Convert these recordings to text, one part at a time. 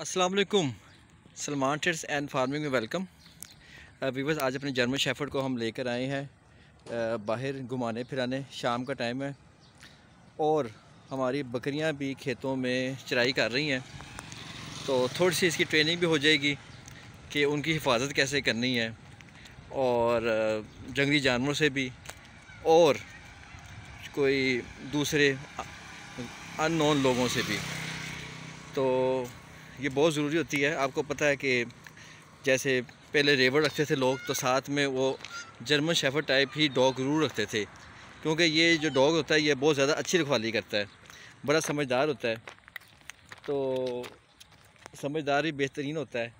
असलकुम Salman trades and farming में welcome viewers आज अपने जर्मन शेफर्ड को हम लेकर आए हैं बाहर घुमाने फिराने शाम का टाइम है और हमारी बकरियां भी खेतों में चराई कर रही हैं तो थोड़ी सी इसकी ट्रेनिंग भी हो जाएगी कि उनकी हिफाजत कैसे करनी है और जंगली जानवरों से भी और कोई दूसरे अननोन लोगों से भी तो ये बहुत ज़रूरी होती है आपको पता है कि जैसे पहले रेवर रखते थे लोग तो साथ में वो जर्मन शेफर टाइप ही डॉग ज़रूर रखते थे क्योंकि ये जो डॉग होता है ये बहुत ज़्यादा अच्छी रखवाली करता है बड़ा समझदार होता है तो समझदार ही बेहतरीन होता है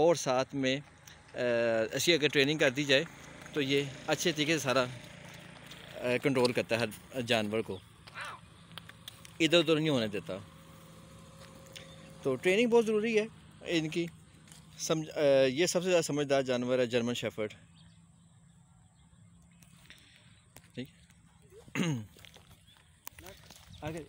और साथ में ऐसी अगर ट्रेनिंग कर दी जाए तो ये अच्छे तरीके से सारा कंट्रोल करता है हर जानवर को इधर उधर नहीं होने देता तो ट्रेनिंग बहुत ज़रूरी है इनकी समझ ये सबसे ज़्यादा समझदार जानवर है जर्मन शेफर्ड ठीक आगे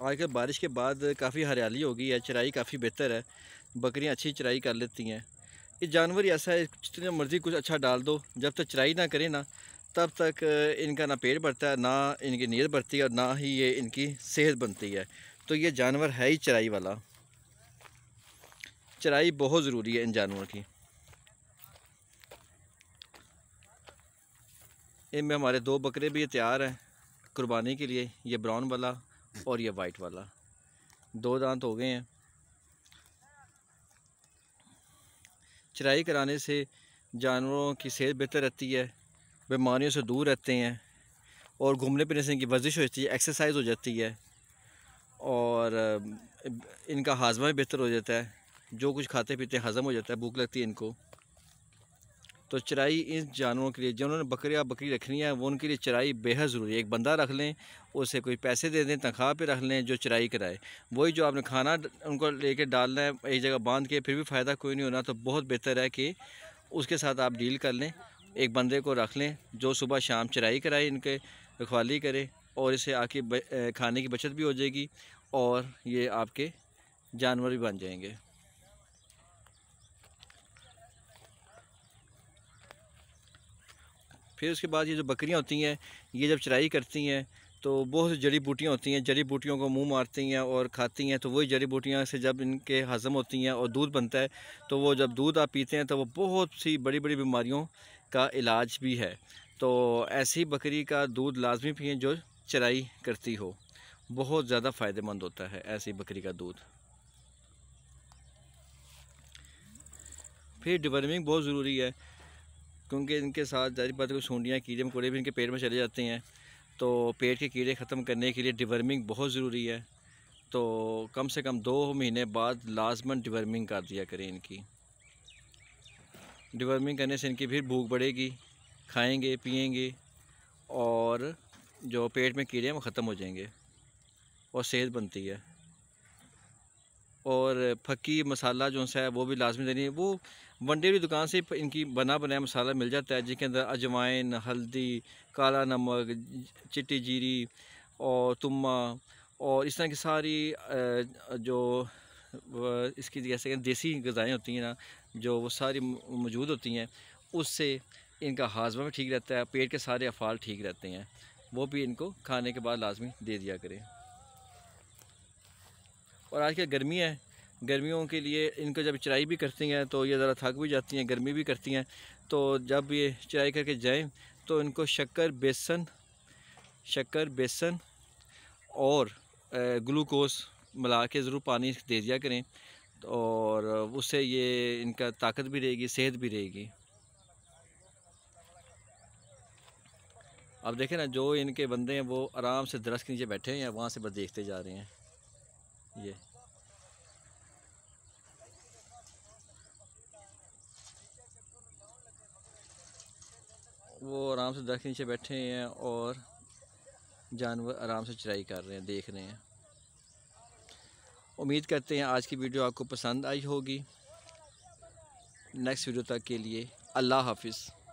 आजकल बारिश के बाद काफ़ी हरियाली हो गई है चराई काफ़ी बेहतर है बकरियाँ अच्छी चराई कर लेती हैं ये जानवर ही ऐसा है जितनी मर्ज़ी कुछ अच्छा डाल दो जब तक चराई ना करें ना तब तक इनका ना पेट बढ़ता है ना इनकी नीयत बढ़ती है और ना ही ये इनकी सेहत बनती है तो ये जानवर है ही चराई वाला चराई बहुत ज़रूरी है इन जानवर की इनमें हमारे दो बकरे भी तैयार हैं कुर्बानी के लिए ये ब्राउन वाला और ये वाइट वाला दो दांत हो गए हैं चराई कराने से जानवरों की सेहत बेहतर रहती है बीमारियों से दूर रहते हैं और घूमने फिरने से इनकी वर्जिश हो जाती है एक्सरसाइज हो जाती है और इनका हाजमा भी बेहतर हो जाता है जो कुछ खाते पीते हज़म हो जाता है भूख लगती है इनको तो चराई इन जानवरों के लिए जिन्होंने बकरिया बकरी रखनी है वो उनके लिए चराई बेहद ज़रूरी है एक बंदा रख लें उसे कोई पैसे दे दें तनख्वाह पे रख लें जो चराई कराए वही जो आपने खाना उनको लेके डालना है एक जगह बांध के फिर भी फ़ायदा कोई नहीं होना तो बहुत बेहतर है कि उसके साथ आप डील कर लें एक बंदे को रख लें जो सुबह शाम चराई कराए इनके रखवाली करे और इसे आके खाने की बचत भी हो जाएगी और ये आपके जानवर भी बन जाएंगे फिर उसके बाद ये जो बकरियाँ होती हैं ये जब चराई करती हैं तो बहुत सी जड़ी बूटियाँ होती हैं जड़ी बूटियों को मुंह मारती हैं और खाती हैं तो वही जड़ी बूटियाँ से जब इनके हज़म होती हैं और दूध बनता है तो वो जब दूध आप पीते हैं तो वो बहुत सी बड़ी बड़ी बीमारियों का इलाज भी है तो ऐसी बकरी का दूध लाजमी पिए जो चराई करती हो बहुत ज़्यादा फ़ायदेमंद होता है ऐसी बकरी का दूध फिर डिवर्मिंग बहुत ज़रूरी है क्योंकि इनके साथ ज़्यादा बात है सूंडियाँ कीड़े मकोड़े भी इनके पेट में चले जाते हैं तो पेट के कीड़े ख़त्म करने के लिए डिवर्मिंग बहुत ज़रूरी है तो कम से कम दो महीने बाद लाजमन डिवर्मिंग कर दिया करें इनकी डिवर्मिंग करने से इनकी फिर भूख बढ़ेगी खाएंगे पियेंगे और जो पेट में कीड़े हैं वो ख़त्म हो जाएंगे और सेहत बनती है और फकी मसाला जो सा है वो भी लाजमी देनी है वो वनडे वाली दुकान से इनकी बना बनाया मसाला मिल जाता है जिसके अंदर अजवाइन हल्दी काला नमक चिट्टी जीरी और तुम्मा और इस तरह की सारी जो इसकी जैसे कि देसी गज़ाएँ होती हैं ना जो वो सारी मौजूद होती हैं उससे इनका हाजमा भी ठीक रहता है पेट के सारे अफाल ठीक रहते हैं वो भी इनको खाने के बाद लाजमी दे दिया करें और आज कल गर्मी है गर्मियों के लिए इनको जब चराई भी करती हैं तो ये ज़रा थक भी जाती हैं गर्मी भी करती हैं तो जब ये चराई करके जाएं तो इनको शक्कर बेसन शक्कर बेसन और ग्लूकोस मिला के ज़रूर पानी दे दिया करें और उससे ये इनका ताकत भी रहेगी सेहत भी रहेगी अब देखें ना जो इनके बंदे हैं वो आराम से दरख्त के नीचे बैठे हैं या वहाँ से बस देखते जा रहे हैं ये वो आराम से दर नीचे बैठे हैं और जानवर आराम से चराई कर रहे हैं देख रहे हैं उम्मीद करते हैं आज की वीडियो आपको पसंद आई होगी नेक्स्ट वीडियो तक के लिए अल्लाह हाफिज़